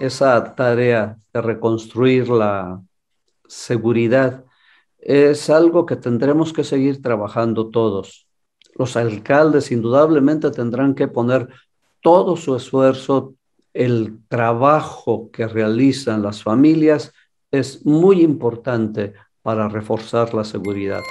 esa tarea de reconstruir la seguridad es algo que tendremos que seguir trabajando todos. Los alcaldes indudablemente tendrán que poner todo su esfuerzo, el trabajo que realizan las familias es muy importante para reforzar la seguridad.